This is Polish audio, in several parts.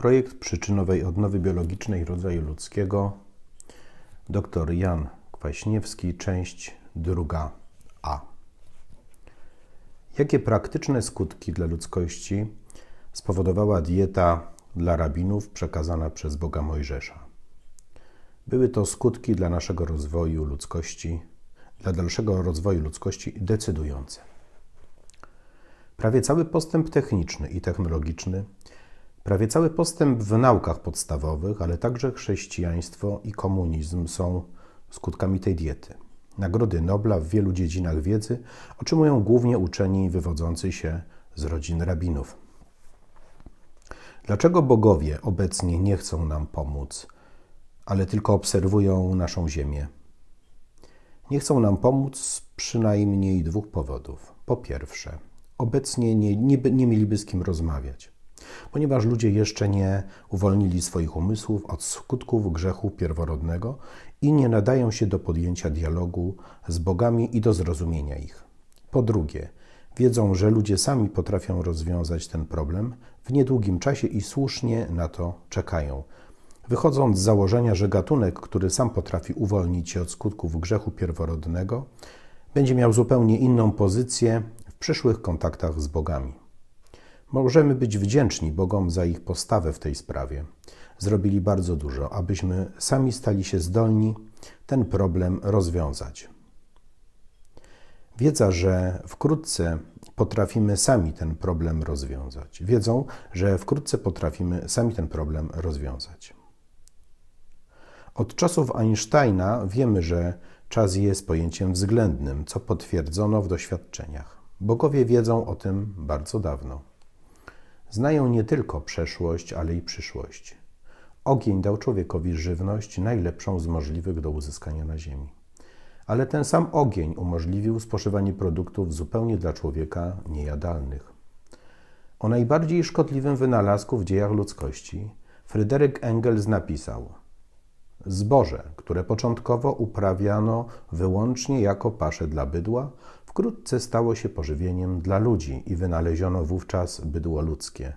Projekt przyczynowej odnowy biologicznej rodzaju ludzkiego dr Jan Kwaśniewski, część druga A. Jakie praktyczne skutki dla ludzkości spowodowała dieta dla rabinów przekazana przez Boga Mojżesza? Były to skutki dla naszego rozwoju ludzkości, dla dalszego rozwoju ludzkości decydujące. Prawie cały postęp techniczny i technologiczny Prawie cały postęp w naukach podstawowych, ale także chrześcijaństwo i komunizm są skutkami tej diety. Nagrody Nobla w wielu dziedzinach wiedzy otrzymują głównie uczeni wywodzący się z rodzin rabinów. Dlaczego bogowie obecnie nie chcą nam pomóc, ale tylko obserwują naszą ziemię? Nie chcą nam pomóc z przynajmniej dwóch powodów. Po pierwsze, obecnie nie, nie, nie mieliby z kim rozmawiać ponieważ ludzie jeszcze nie uwolnili swoich umysłów od skutków grzechu pierworodnego i nie nadają się do podjęcia dialogu z bogami i do zrozumienia ich. Po drugie, wiedzą, że ludzie sami potrafią rozwiązać ten problem w niedługim czasie i słusznie na to czekają. Wychodząc z założenia, że gatunek, który sam potrafi uwolnić się od skutków grzechu pierworodnego, będzie miał zupełnie inną pozycję w przyszłych kontaktach z bogami. Możemy być wdzięczni Bogom za ich postawę w tej sprawie. Zrobili bardzo dużo, abyśmy sami stali się zdolni ten problem rozwiązać. Wiedza, że wkrótce potrafimy sami ten problem rozwiązać. Wiedzą, że wkrótce potrafimy sami ten problem rozwiązać. Od czasów Einsteina wiemy, że czas jest pojęciem względnym, co potwierdzono w doświadczeniach. Bogowie wiedzą o tym bardzo dawno. Znają nie tylko przeszłość, ale i przyszłość. Ogień dał człowiekowi żywność najlepszą z możliwych do uzyskania na Ziemi. Ale ten sam ogień umożliwił spożywanie produktów zupełnie dla człowieka niejadalnych. O najbardziej szkodliwym wynalazku w dziejach ludzkości Fryderyk Engels napisał: Zboże, które początkowo uprawiano wyłącznie jako pasze dla bydła, wkrótce stało się pożywieniem dla ludzi i wynaleziono wówczas bydło ludzkie,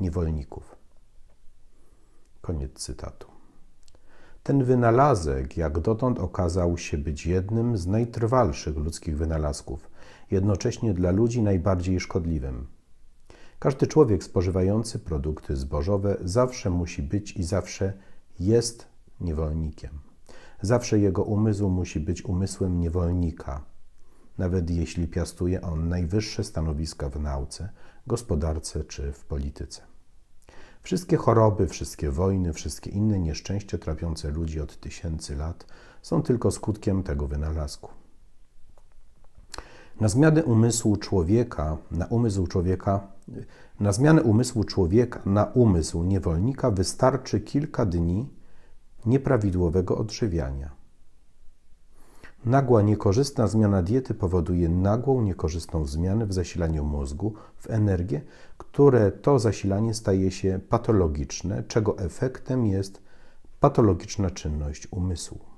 niewolników. Koniec cytatu. Ten wynalazek, jak dotąd, okazał się być jednym z najtrwalszych ludzkich wynalazków, jednocześnie dla ludzi najbardziej szkodliwym. Każdy człowiek spożywający produkty zbożowe zawsze musi być i zawsze jest niewolnikiem. Zawsze jego umysł musi być umysłem niewolnika nawet jeśli piastuje on najwyższe stanowiska w nauce, gospodarce czy w polityce. Wszystkie choroby, wszystkie wojny, wszystkie inne nieszczęścia trapiące ludzi od tysięcy lat są tylko skutkiem tego wynalazku. Na zmianę umysłu człowieka, na umysł człowieka, na zmianę umysłu człowieka na umysł niewolnika wystarczy kilka dni nieprawidłowego odżywiania. Nagła niekorzystna zmiana diety powoduje nagłą niekorzystną zmianę w zasilaniu mózgu, w energię, które to zasilanie staje się patologiczne, czego efektem jest patologiczna czynność umysłu.